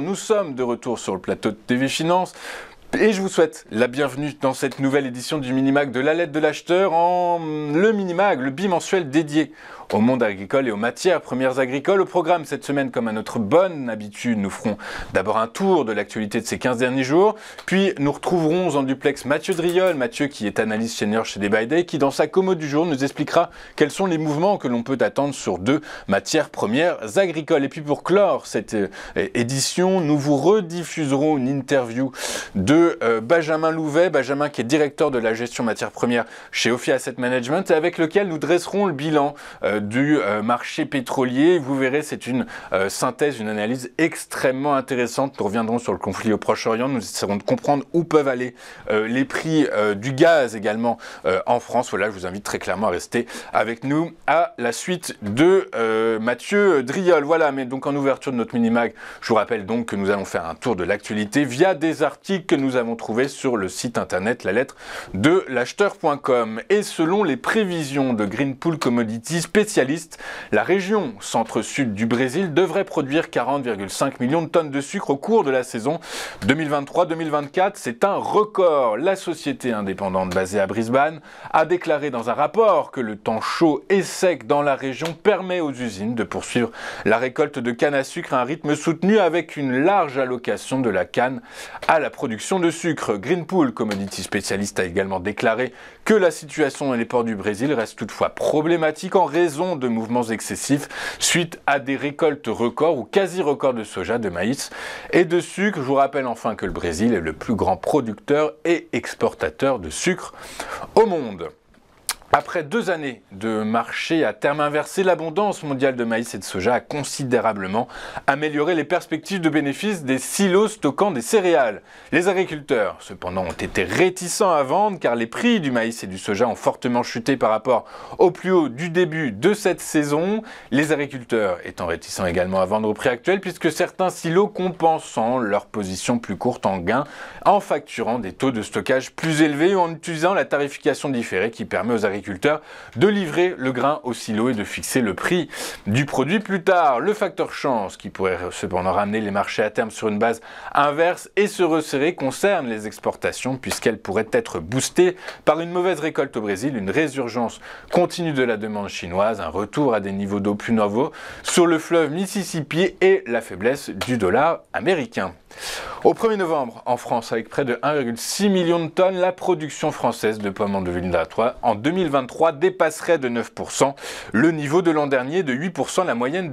Nous sommes de retour sur le plateau de TV Finance et je vous souhaite la bienvenue dans cette nouvelle édition du Minimag de la lettre de l'acheteur en hum, le Minimag, le bimensuel dédié au monde agricole et aux matières premières agricoles. Au programme cette semaine, comme à notre bonne habitude, nous ferons d'abord un tour de l'actualité de ces 15 derniers jours, puis nous retrouverons en duplex Mathieu Driol, Mathieu qui est analyste senior chez Day Day, qui dans sa commode du jour nous expliquera quels sont les mouvements que l'on peut attendre sur deux matières premières agricoles. Et puis pour clore cette euh, édition, nous vous rediffuserons une interview de euh, Benjamin Louvet, Benjamin qui est directeur de la gestion matières premières chez Ophi Asset Management, et avec lequel nous dresserons le bilan euh, du euh, marché pétrolier. Vous verrez, c'est une synthèse, une analyse extrêmement intéressante. Nous reviendrons sur le conflit au Proche-Orient, nous essaierons de comprendre où peuvent aller les prix du gaz également en France. Voilà, je vous invite très clairement à rester avec nous à la suite de Mathieu Driol. Voilà, mais donc en ouverture de notre mini-mag, je vous rappelle donc que nous allons faire un tour de l'actualité via des articles que nous nous avons trouvé sur le site internet la lettre de l'acheteur.com. Et selon les prévisions de Greenpool Commodity spécialiste, la région centre-sud du Brésil devrait produire 40,5 millions de tonnes de sucre au cours de la saison 2023-2024. C'est un record. La société indépendante basée à Brisbane a déclaré dans un rapport que le temps chaud et sec dans la région permet aux usines de poursuivre la récolte de canne à sucre à un rythme soutenu avec une large allocation de la canne à la production de sucre, Greenpool Commodity Spécialiste a également déclaré que la situation dans les ports du Brésil reste toutefois problématique en raison de mouvements excessifs suite à des récoltes records ou quasi records de soja, de maïs et de sucre. Je vous rappelle enfin que le Brésil est le plus grand producteur et exportateur de sucre au monde. Après deux années de marché à terme inversé, l'abondance mondiale de maïs et de soja a considérablement amélioré les perspectives de bénéfices des silos stockant des céréales. Les agriculteurs, cependant, ont été réticents à vendre car les prix du maïs et du soja ont fortement chuté par rapport au plus haut du début de cette saison. Les agriculteurs étant réticents également à vendre au prix actuel puisque certains silos compensant leur position plus courte en gain en facturant des taux de stockage plus élevés ou en utilisant la tarification différée qui permet aux agriculteurs de livrer le grain au silo et de fixer le prix du produit plus tard. Le facteur chance, qui pourrait cependant ramener les marchés à terme sur une base inverse et se resserrer, concerne les exportations puisqu'elles pourraient être boostées par une mauvaise récolte au Brésil, une résurgence continue de la demande chinoise, un retour à des niveaux d'eau plus nouveaux sur le fleuve Mississippi et la faiblesse du dollar américain. Au 1er novembre, en France, avec près de 1,6 million de tonnes, la production française de pommes en 2023, en 2023 dépasserait de 9% le niveau de l'an dernier, de 8% la moyenne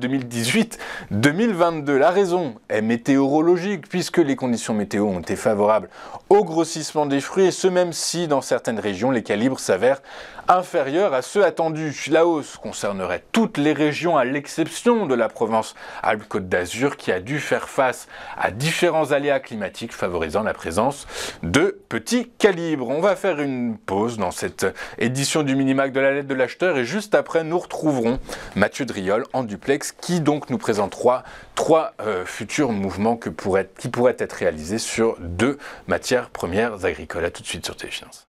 2018-2022. La raison est météorologique, puisque les conditions météo ont été favorables au grossissement des fruits, et ce même si dans certaines régions, les calibres s'avèrent inférieurs à ceux attendus. La hausse concernerait toutes les régions, à l'exception de la Provence-Alpes-Côte d'Azur, qui a dû faire face à différents aléas climatiques favorisant la présence de petits calibres. On va faire une pause dans cette édition du Minimac de la lettre de l'acheteur et juste après nous retrouverons Mathieu Driol en duplex qui donc nous présentera trois euh, futurs mouvements que qui pourraient être réalisés sur deux matières premières agricoles. A tout de suite sur Téléfinance.